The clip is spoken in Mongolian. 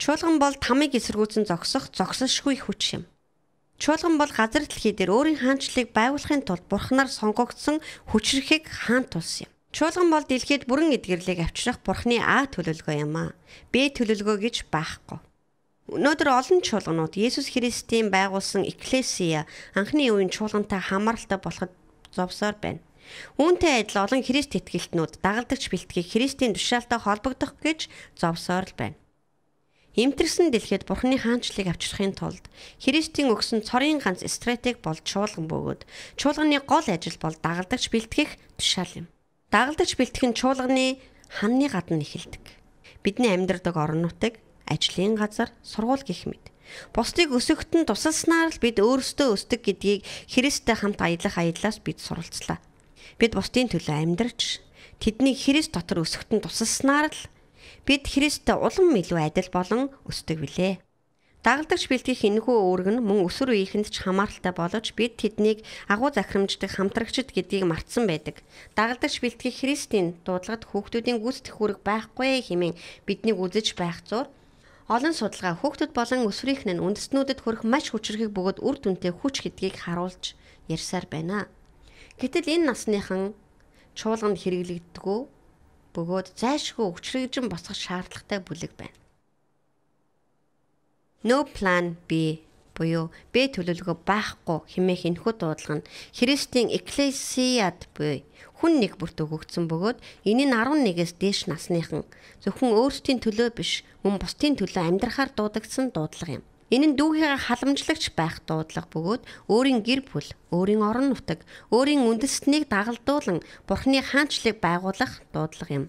Чуулган бол тамыг эсэргүүцэн зогсох зогсошгүй хүч юм. Чуулган бол газар дэлхий дээр өөрийн хаанчлалыг байгуулахын тулд бурхнаар сонгогдсон хүчрэхийг хаан тулс юм. Чуулган бол дэлхийд бүрэн эдгэрлийг авчрах бурхны А төлөвлөгөө юм а. Б төлөвлөгөө гэж байхгүй. Өнөөдөр олон чуулганууд Есүс Христийн байгуулсан Экклесиа анхны үеийн чуулгантай хамааралтай болоход зовсоор байна. Үүнтэй адил олон Христ итгэлтнүүд дагалдагч бэлтгийг Христийн тушаалтай холбогдох гэж зовсоор л байна. Имтэрсэн дэлхийд Бурхны хаанчлыг авчрахын тулд Христийн өгсөн цорын ганц стратеги бол чуулган бөгөөд чуулганы гол ажил бол дагалдагч бэлтгэх тушаал юм. Дагалдагч бэлтгэх нь чуулганы ханны гадна эхэлдэг. Бидний амьдардаг орон нутаг, ажлын газар, сургууль гэх мэт. Бусдыг өсөختөн тусалснаар л бид өөрсдөө өсдөг гэдгийг Христтэй хамт аялах аяллаас бид суралцлаа. Бид бусдын төлөө амьдарч тэднийг Христ дотор өсөختөн тусалснаар л Бид Христтэй улам илүү адил болон өсдөг билээ. Дагалдагч бэлтгэх энэхүү үүрэг нь мөн өсвөр үеийнхэнд ч хамааралтай болож бид тэднийг агуу захирамждаг хамтрагчд гэдгийг мартсан байдаг. Дагалдагч бэлтгэх Христийн дуудлагад хүүхдүүдийн гүйцэтгэх үүрэг байхгүй хэмээн биднийг үзэж байх зур олон судалгаа хүүхдүүд болон өсвөрийнхэн нь үндэстнүүдэд хүрэх маш хүчрэхийг бөгөөд үр дүнтэй хүч гэдгийг харуулж ярьсаар байна. Гэтэл энэ насныхан чуулганд хэрэглэгддэггүй бөгөөд зайшгүй өгчрэгжин босгох шаардлагатай бүлэг байна. No plan B буюу Б төлөвлөгөө байхгүй хэмээх энэхүү дуудлага нь Христийн Ecclesiad буй хүн нэг бүрт өгөгдсөн бөгөөд энэ нь 11-ээс дээш насныхан зөвхөн өөрсдийн төлөө биш мөн бусдын төлөө амьдрахаар дуудагдсан дуудлага юм. Энэ нь дүүхийн халамжлагч байх дуудлага бөгөөд өөрийн гэр бүл, өөрийн орон нутаг, өөрийн үндэстнийг дагалдуулан Бурхны хаанчлыг байгуулах дуудлага юм.